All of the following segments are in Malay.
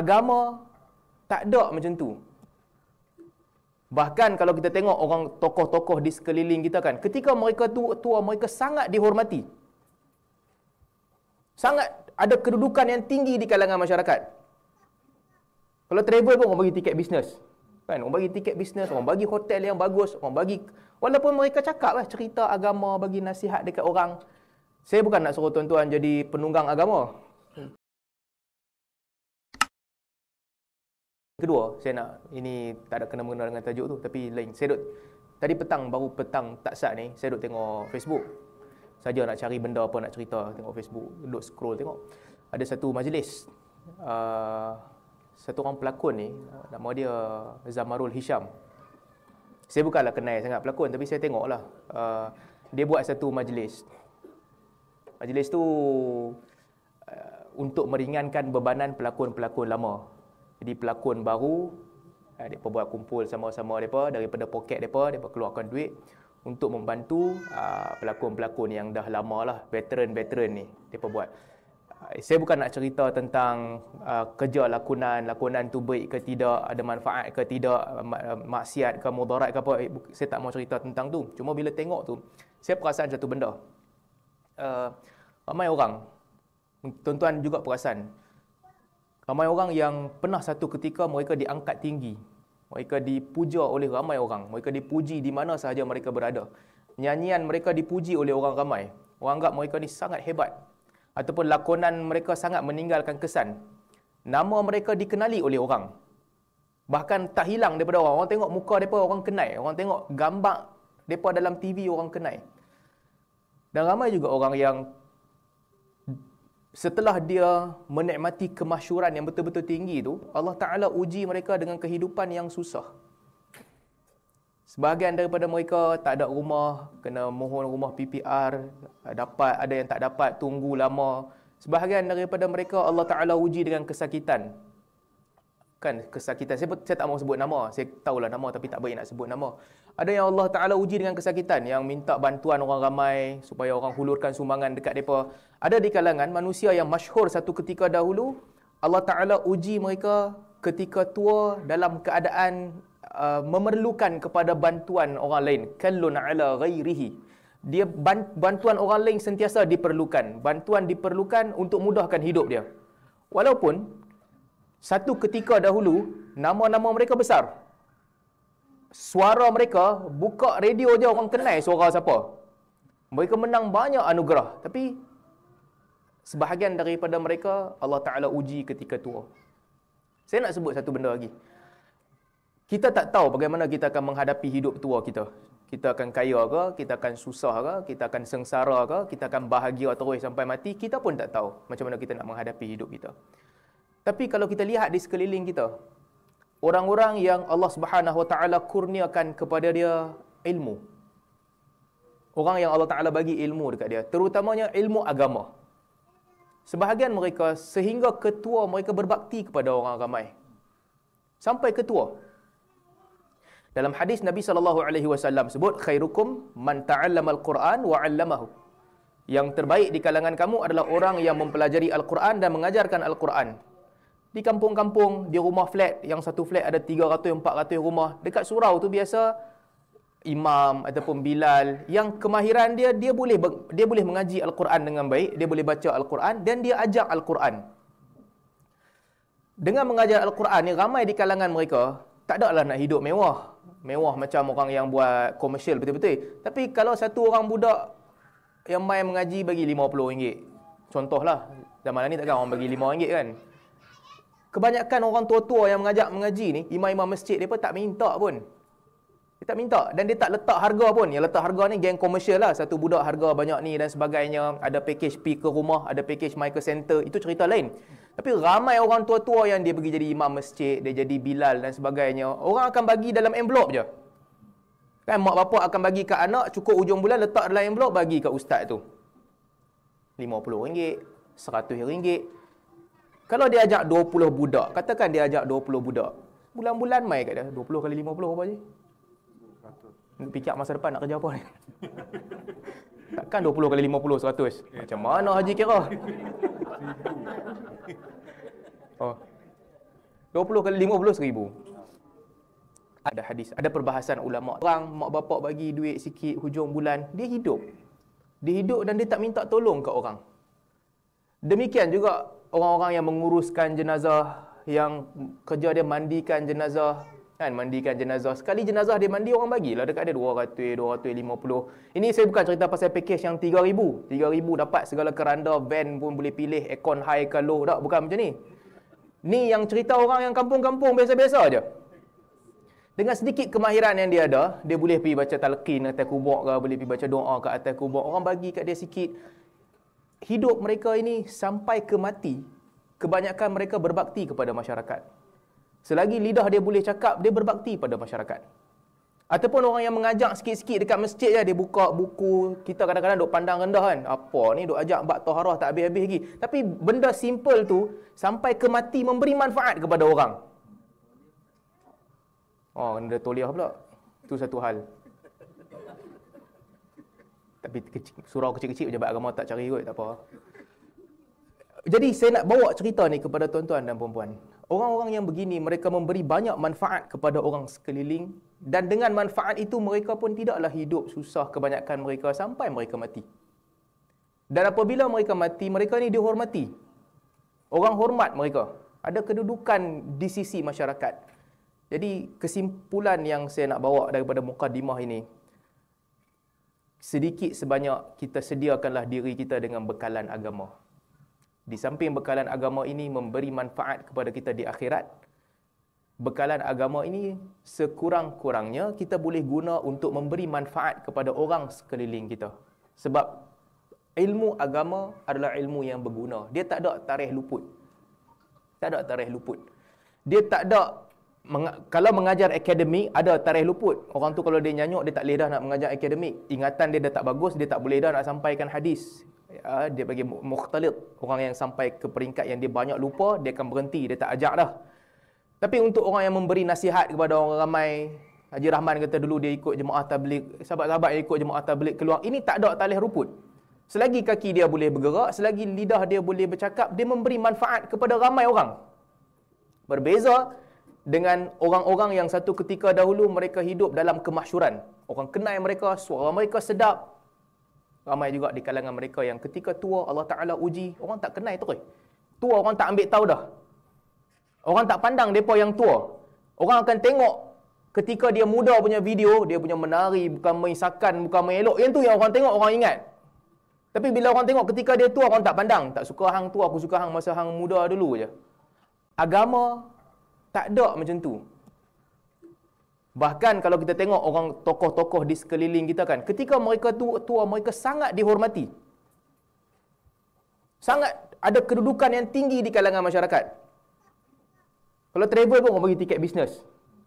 agama tak ada macam tu. Bahkan kalau kita tengok orang tokoh-tokoh di sekeliling kita kan, ketika mereka tu tua mereka sangat dihormati. Sangat ada kedudukan yang tinggi di kalangan masyarakat. Kalau travel pun orang bagi tiket bisnes. Kan? Orang bagi tiket bisnes, orang bagi hotel yang bagus, orang bagi... Walaupun mereka cakap lah, cerita agama, bagi nasihat dekat orang. Saya bukan nak suruh tuan-tuan jadi penunggang agama. Kedua, saya nak ini tak ada kena mengena dengan tajuk tu tapi lain. Saya duk tadi petang baru petang tak sat ni, saya duk tengok Facebook. Saja nak cari benda apa nak cerita tengok Facebook, duk scroll tengok. Ada satu majlis uh, satu orang pelakon ni nama dia Zamarul Hisham. Saya bukanlah kenal sangat pelakon tapi saya tengoklah. Uh, dia buat satu majlis. Majlis tu uh, untuk meringankan bebanan pelakon-pelakon lama jadi pelakon baru uh, eh, mereka buat kumpul sama-sama mereka daripada poket mereka, mereka keluarkan duit untuk membantu ah, pelakon-pelakon yang dah lama lah veteran-veteran ni mereka buat ah, saya bukan nak cerita tentang ah, kerja lakonan, lakonan tu baik ke tidak, ada manfaat ke tidak, maksiat ke mudarat ke apa. Eh, saya tak mau cerita tentang tu. Cuma bila tengok tu, saya perasan satu benda. Uh, ramai orang, tuan-tuan juga perasan, Ramai orang yang pernah satu ketika mereka diangkat tinggi. Mereka dipuja oleh ramai orang. Mereka dipuji di mana sahaja mereka berada. Nyanyian mereka dipuji oleh orang ramai. Orang anggap mereka ni sangat hebat. Ataupun lakonan mereka sangat meninggalkan kesan. Nama mereka dikenali oleh orang. Bahkan tak hilang daripada orang. Orang tengok muka mereka, orang kenai. Orang tengok gambar mereka dalam TV, orang kenai. Dan ramai juga orang yang setelah dia menikmati kemasyuran yang betul-betul tinggi tu, Allah Ta'ala uji mereka dengan kehidupan yang susah. Sebahagian daripada mereka tak ada rumah, kena mohon rumah PPR, dapat ada yang tak dapat, tunggu lama. Sebahagian daripada mereka Allah Ta'ala uji dengan kesakitan kan kesakitan saya, saya tak mau sebut nama saya tahu lah nama tapi tak baik nak sebut nama ada yang Allah Taala uji dengan kesakitan yang minta bantuan orang ramai supaya orang hulurkan sumbangan dekat depa ada di kalangan manusia yang masyhur satu ketika dahulu Allah Taala uji mereka ketika tua dalam keadaan uh, memerlukan kepada bantuan orang lain kallun ala ghairihi dia bantuan orang lain sentiasa diperlukan bantuan diperlukan untuk mudahkan hidup dia walaupun satu ketika dahulu nama-nama mereka besar suara mereka buka radio je orang kenal suara siapa mereka menang banyak anugerah tapi sebahagian daripada mereka Allah Taala uji ketika tua saya nak sebut satu benda lagi kita tak tahu bagaimana kita akan menghadapi hidup tua kita kita akan kaya ke, kita akan susah ke, kita akan sengsara ke, kita akan bahagia terus sampai mati, kita pun tak tahu macam mana kita nak menghadapi hidup kita. Tapi kalau kita lihat di sekeliling kita, orang-orang yang Allah Subhanahu Wa Taala kurniakan kepada dia ilmu. Orang yang Allah Taala bagi ilmu dekat dia, terutamanya ilmu agama. Sebahagian mereka sehingga ketua mereka berbakti kepada orang ramai. Sampai ketua. Dalam hadis Nabi sallallahu alaihi wasallam sebut khairukum man ta'allama al-Quran wa 'allamahu. Yang terbaik di kalangan kamu adalah orang yang mempelajari al-Quran dan mengajarkan al-Quran di kampung-kampung, di rumah flat, yang satu flat ada 300, 400 rumah. Dekat surau tu biasa imam ataupun bilal yang kemahiran dia dia boleh dia boleh mengaji al-Quran dengan baik, dia boleh baca al-Quran dan dia ajak al-Quran. Dengan mengajar al-Quran ni ramai di kalangan mereka tak ada lah nak hidup mewah. Mewah macam orang yang buat komersial betul-betul. Tapi kalau satu orang budak yang main mengaji bagi RM50. Contohlah, zaman ni takkan orang bagi RM5 kan? Kebanyakan orang tua-tua yang mengajak mengaji ni, imam-imam masjid dia pun tak minta pun. Dia tak minta dan dia tak letak harga pun. Yang letak harga ni geng komersial lah. Satu budak harga banyak ni dan sebagainya. Ada package pergi ke rumah, ada package micro center. Itu cerita lain. Tapi ramai orang tua-tua yang dia pergi jadi imam masjid, dia jadi bilal dan sebagainya. Orang akan bagi dalam envelope je. Kan mak bapak akan bagi kat anak, cukup ujung bulan letak dalam envelope, bagi kat ustaz tu. RM50, RM100. Kalau dia ajak 20 budak, katakan dia ajak 20 budak. Bulan-bulan mai kat dia 20 kali 50 berapa je? 100. Fikir masa depan nak kerja apa ni? Takkan 20 kali 50 100. Ya, Macam mana haji kira? oh. 20 kali 50 1000. ada hadis, ada perbahasan ulama. Orang mak bapak bagi duit sikit hujung bulan, dia hidup. Dia hidup dan dia tak minta tolong ke orang. Demikian juga orang-orang yang menguruskan jenazah yang kerja dia mandikan jenazah kan mandikan jenazah sekali jenazah dia mandi orang bagilah dekat dia 200 250 ini saya bukan cerita pasal package yang 3000 3000 dapat segala keranda van pun boleh pilih aircon high ke low tak bukan macam ni ni yang cerita orang yang kampung-kampung biasa-biasa aja dengan sedikit kemahiran yang dia ada dia boleh pergi baca talqin atas kubur ke boleh pergi baca doa kat atas kubur orang bagi kat dia sikit hidup mereka ini sampai ke mati, kebanyakan mereka berbakti kepada masyarakat. Selagi lidah dia boleh cakap, dia berbakti pada masyarakat. Ataupun orang yang mengajak sikit-sikit dekat masjid je, ya, dia buka buku, kita kadang-kadang duk pandang rendah kan. Apa ni duk ajak bak toharah tak habis-habis lagi. Tapi benda simple tu, sampai ke mati memberi manfaat kepada orang. Oh, kena toliah pula. Itu satu hal. Tapi kecil, surau kecil-kecil pejabat agama tak cari kot, tak apa. Jadi saya nak bawa cerita ni kepada tuan-tuan dan puan-puan. Orang-orang yang begini, mereka memberi banyak manfaat kepada orang sekeliling. Dan dengan manfaat itu, mereka pun tidaklah hidup susah kebanyakan mereka sampai mereka mati. Dan apabila mereka mati, mereka ni dihormati. Orang hormat mereka. Ada kedudukan di sisi masyarakat. Jadi kesimpulan yang saya nak bawa daripada mukadimah ini, sedikit sebanyak kita sediakanlah diri kita dengan bekalan agama. Di samping bekalan agama ini memberi manfaat kepada kita di akhirat, bekalan agama ini sekurang-kurangnya kita boleh guna untuk memberi manfaat kepada orang sekeliling kita. Sebab ilmu agama adalah ilmu yang berguna. Dia tak ada tarikh luput. Tak ada tarikh luput. Dia tak ada Meng, kalau mengajar akademik ada tarikh luput orang tu kalau dia nyanyuk dia tak boleh dah nak mengajar akademik ingatan dia dah tak bagus dia tak boleh dah nak sampaikan hadis ya, dia bagi mukhtalid orang yang sampai ke peringkat yang dia banyak lupa dia akan berhenti dia tak ajak dah tapi untuk orang yang memberi nasihat kepada orang ramai Haji Rahman kata dulu dia ikut jemaah tablik, sahabat-sahabat yang ikut jemaah tablik keluar ini tak ada tarikh luput selagi kaki dia boleh bergerak selagi lidah dia boleh bercakap dia memberi manfaat kepada ramai orang berbeza dengan orang-orang yang satu ketika dahulu mereka hidup dalam kemahsyuran. Orang kenai mereka, suara mereka sedap. Ramai juga di kalangan mereka yang ketika tua Allah Ta'ala uji, orang tak kenai tu. Tua orang tak ambil tahu dah. Orang tak pandang mereka yang tua. Orang akan tengok ketika dia muda punya video, dia punya menari, bukan main sakan, bukan main elok. Yang tu yang orang tengok, orang ingat. Tapi bila orang tengok ketika dia tua, orang tak pandang. Tak suka hang tua, aku suka hang masa hang muda dulu je. Agama tak ada macam tu. Bahkan kalau kita tengok orang tokoh-tokoh di sekeliling kita kan, ketika mereka tua-tua mereka sangat dihormati. Sangat ada kedudukan yang tinggi di kalangan masyarakat. Kalau travel pun orang bagi tiket bisnes.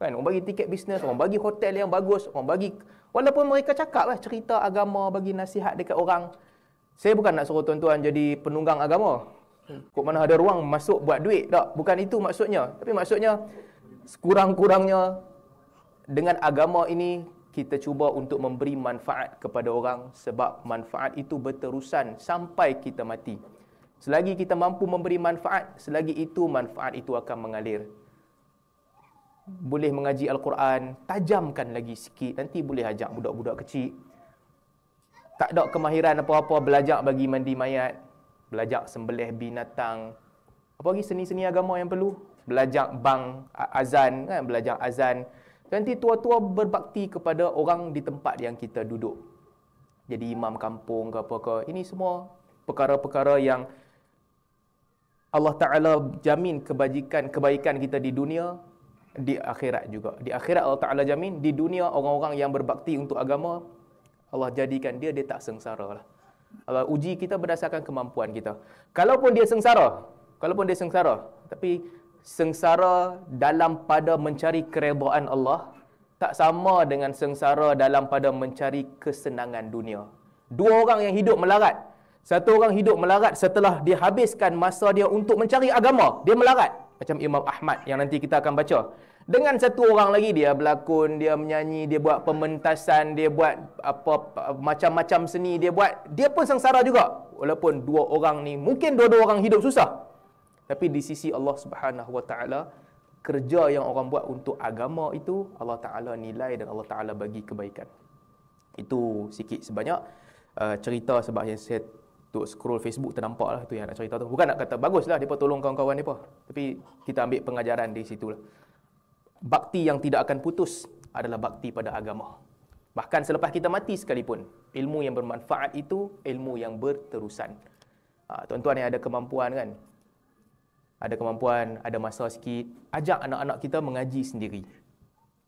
Kan? Orang bagi tiket bisnes, orang bagi hotel yang bagus, orang bagi walaupun mereka cakap lah cerita agama, bagi nasihat dekat orang. Saya bukan nak suruh tuan-tuan jadi penunggang agama. Hmm. Kau mana ada ruang masuk buat duit tak? Bukan itu maksudnya. Tapi maksudnya sekurang-kurangnya dengan agama ini kita cuba untuk memberi manfaat kepada orang sebab manfaat itu berterusan sampai kita mati. Selagi kita mampu memberi manfaat, selagi itu manfaat itu akan mengalir. Boleh mengaji Al-Quran, tajamkan lagi sikit, nanti boleh ajak budak-budak kecil. Tak ada kemahiran apa-apa belajar bagi mandi mayat, belajar sembelih binatang apa lagi seni-seni agama yang perlu belajar bang azan kan belajar azan nanti tua-tua berbakti kepada orang di tempat yang kita duduk jadi imam kampung ke apa ke ini semua perkara-perkara yang Allah Ta'ala jamin kebajikan kebaikan kita di dunia di akhirat juga di akhirat Allah Ta'ala jamin di dunia orang-orang yang berbakti untuk agama Allah jadikan dia dia tak sengsara lah Allah uji kita berdasarkan kemampuan kita. Kalaupun dia sengsara, kalaupun dia sengsara, tapi sengsara dalam pada mencari keredaan Allah tak sama dengan sengsara dalam pada mencari kesenangan dunia. Dua orang yang hidup melarat. Satu orang hidup melarat setelah dia habiskan masa dia untuk mencari agama, dia melarat. Macam Imam Ahmad yang nanti kita akan baca dengan satu orang lagi dia berlakon dia menyanyi dia buat pementasan dia buat apa macam-macam seni dia buat dia pun sengsara juga walaupun dua orang ni mungkin dua-dua orang hidup susah tapi di sisi Allah Subhanahu Wa Taala kerja yang orang buat untuk agama itu Allah Taala nilai dan Allah Taala bagi kebaikan itu sikit sebanyak uh, cerita sebab yang saya untuk scroll Facebook ternampak lah tu yang nak cerita tu. Bukan nak kata bagus lah, mereka tolong kawan-kawan mereka. Tapi kita ambil pengajaran di situ lah bakti yang tidak akan putus adalah bakti pada agama. Bahkan selepas kita mati sekalipun, ilmu yang bermanfaat itu ilmu yang berterusan. Ah, tuan-tuan yang ada kemampuan kan, ada kemampuan, ada masa sikit, ajak anak-anak kita mengaji sendiri.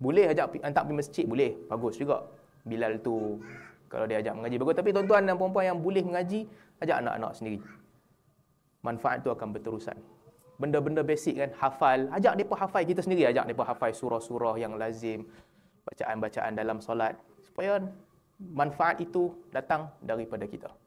Boleh ajak hantar pergi masjid, boleh. Bagus juga. Bilal tu, kalau dia ajak mengaji, bagus. Tapi tuan-tuan dan perempuan yang boleh mengaji, ajak anak-anak sendiri. Manfaat tu akan berterusan benda-benda basic kan hafal ajak depa hafal kita sendiri ajak depa hafal surah-surah yang lazim bacaan-bacaan dalam solat supaya manfaat itu datang daripada kita